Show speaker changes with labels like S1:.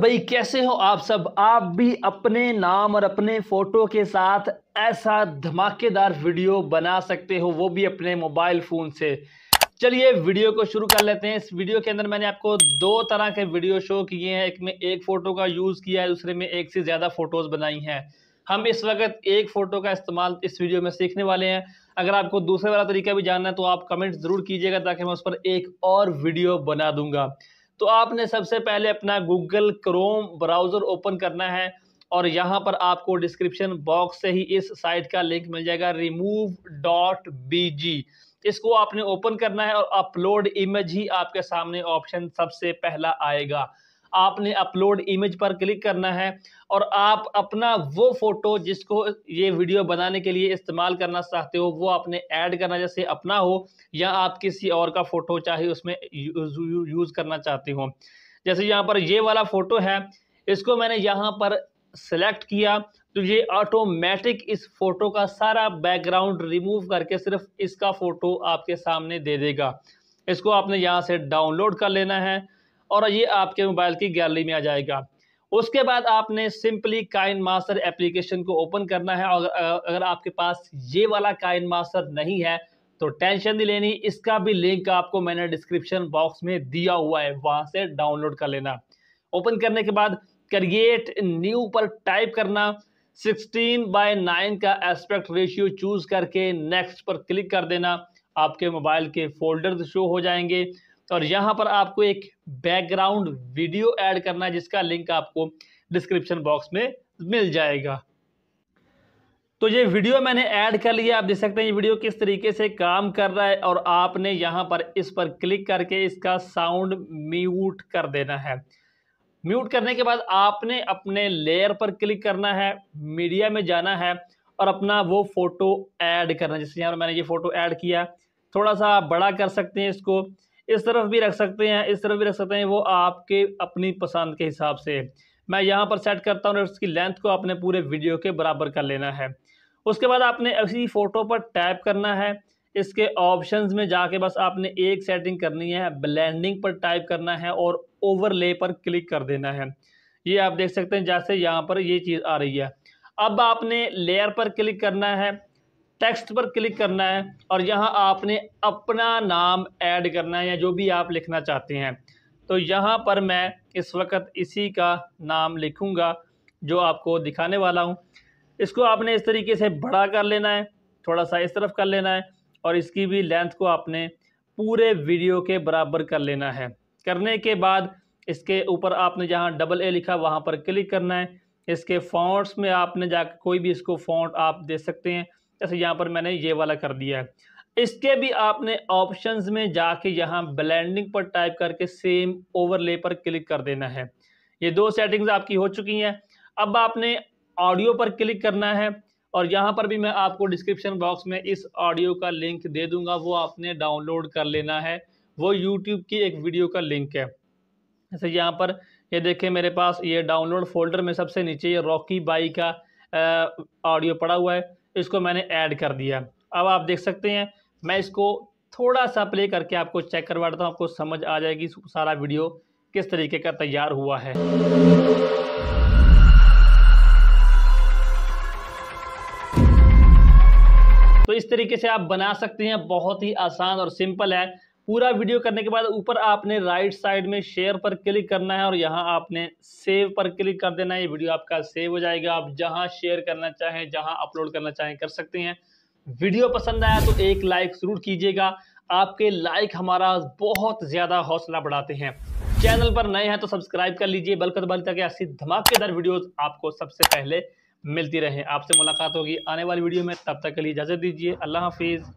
S1: भाई कैसे हो आप सब आप भी अपने नाम और अपने फोटो के साथ ऐसा धमाकेदार वीडियो बना सकते हो वो भी अपने मोबाइल फ़ोन से चलिए वीडियो को शुरू कर लेते हैं इस वीडियो के अंदर मैंने आपको दो तरह के वीडियो शो किए हैं एक में एक फ़ोटो का यूज़ किया है दूसरे में एक से ज़्यादा फ़ोटोज़ बनाई हैं हम इस वक्त एक फ़ोटो का इस्तेमाल इस वीडियो में सीखने वाले हैं अगर आपको दूसरे वाला तरीका भी जानना है तो आप कमेंट ज़रूर कीजिएगा ताकि मैं उस पर एक और वीडियो बना दूंगा तो आपने सबसे पहले अपना गूगल क्रोम ब्राउज़र ओपन करना है और यहाँ पर आपको डिस्क्रिप्शन बॉक्स से ही इस साइट का लिंक मिल जाएगा रिमूव डॉट बी इसको आपने ओपन करना है और अपलोड इमेज ही आपके सामने ऑप्शन सबसे पहला आएगा आपने अपलोड इमेज पर क्लिक करना है और आप अपना वो फ़ोटो जिसको ये वीडियो बनाने के लिए इस्तेमाल करना चाहते हो वो आपने ऐड करना जैसे अपना हो या आप किसी और का फ़ोटो चाहे उसमें यूज़ करना चाहते हो जैसे यहाँ पर ये वाला फ़ोटो है इसको मैंने यहाँ पर सेलेक्ट किया तो ये ऑटोमेटिक इस फ़ोटो का सारा बैकग्राउंड रिमूव करके सिर्फ इसका फ़ोटो आपके सामने दे देगा इसको आपने यहाँ से डाउनलोड कर लेना है और ये आपके मोबाइल की गैलरी में आ जाएगा उसके बाद आपने सिंपली काइन मास्टर एप्लीकेशन को ओपन करना है और अगर आपके पास ये वाला काइन मास्टर नहीं है तो टेंशन नहीं लेनी इसका भी लिंक आपको मैंने डिस्क्रिप्शन बॉक्स में दिया हुआ है वहां से डाउनलोड कर लेना ओपन करने के बाद क्रिएट न्यू पर टाइप करना 16 बाय 9 का एस्पेक्ट रेशियो चूज करके नेक्स्ट पर क्लिक कर देना आपके मोबाइल के फोल्डर शो हो जाएंगे तो और यहाँ पर आपको एक बैकग्राउंड वीडियो ऐड करना है जिसका लिंक आपको डिस्क्रिप्शन बॉक्स में मिल जाएगा तो ये वीडियो मैंने ऐड कर लिया आप देख सकते हैं ये वीडियो किस तरीके से काम कर रहा है और आपने यहाँ पर इस पर क्लिक करके इसका साउंड म्यूट कर देना है म्यूट करने के बाद आपने अपने लेयर पर क्लिक करना है मीडिया में जाना है और अपना वो फ़ोटो ऐड करना है जैसे यहाँ पर मैंने ये फ़ोटो ऐड किया थोड़ा सा बड़ा कर सकते हैं इसको इस तरफ भी रख सकते हैं इस तरफ भी रख सकते हैं वो आपके अपनी पसंद के हिसाब से मैं यहाँ पर सेट करता हूँ उसकी इसकी लेंथ को आपने पूरे वीडियो के बराबर कर लेना है उसके बाद आपने इसी फ़ोटो पर टैप करना है इसके ऑप्शंस में जाके बस आपने एक सेटिंग करनी है ब्लेंडिंग पर टाइप करना है और ओवरले पर क्लिक कर देना है ये आप देख सकते हैं जैसे यहाँ पर ये चीज़ आ रही है अब आपने लेयर पर क्लिक करना है टेक्स्ट पर क्लिक करना है और यहाँ आपने अपना नाम ऐड करना है या जो भी आप लिखना चाहते हैं तो यहाँ पर मैं इस वक्त इसी का नाम लिखूँगा जो आपको दिखाने वाला हूँ इसको आपने इस तरीके से बड़ा कर लेना है थोड़ा सा इस तरफ कर लेना है और इसकी भी लेंथ को आपने पूरे वीडियो के बराबर कर लेना है करने के बाद इसके ऊपर आपने जहाँ डबल ए लिखा वहाँ पर क्लिक करना है इसके फॉन्ट्स में आपने जा कोई भी इसको फॉन्ट आप दे सकते हैं जैसे यहाँ पर मैंने ये वाला कर दिया है इसके भी आपने ऑप्शंस में जाके यहाँ ब्लेंडिंग पर टाइप करके सेम ओवरले पर क्लिक कर देना है ये दो सेटिंग्स आपकी हो चुकी हैं अब आपने ऑडियो पर क्लिक करना है और यहाँ पर भी मैं आपको डिस्क्रिप्शन बॉक्स में इस ऑडियो का लिंक दे दूंगा वो आपने डाउनलोड कर लेना है वो यूट्यूब की एक वीडियो का लिंक है जैसे यहाँ पर ये देखें मेरे पास ये डाउनलोड फोल्डर में सबसे नीचे ये रॉकी बाई का ऑडियो पड़ा हुआ है इसको मैंने ऐड कर दिया अब आप देख सकते हैं मैं इसको थोड़ा सा प्ले करके आपको चेक करवाता हूँ आपको समझ आ जाएगी सारा वीडियो किस तरीके का तैयार हुआ है तो इस तरीके से आप बना सकते हैं बहुत ही आसान और सिंपल है पूरा वीडियो करने के बाद ऊपर आपने राइट साइड में शेयर पर क्लिक करना है और यहाँ आपने सेव पर क्लिक कर देना है ये वीडियो आपका सेव हो जाएगा आप जहाँ शेयर करना चाहें जहाँ अपलोड करना चाहें कर सकते हैं वीडियो पसंद आया तो एक लाइक जरूर कीजिएगा आपके लाइक हमारा बहुत ज़्यादा हौसला बढ़ाते हैं चैनल पर नए हैं तो सब्सक्राइब कर लीजिए बल्कि बल तक ऐसी धमाकेदार वीडियोस आपको सबसे पहले मिलती रहे आपसे मुलाकात होगी आने वाली वीडियो में तब तक के लिए इजाज़त दीजिए अल्लाह हाफिज़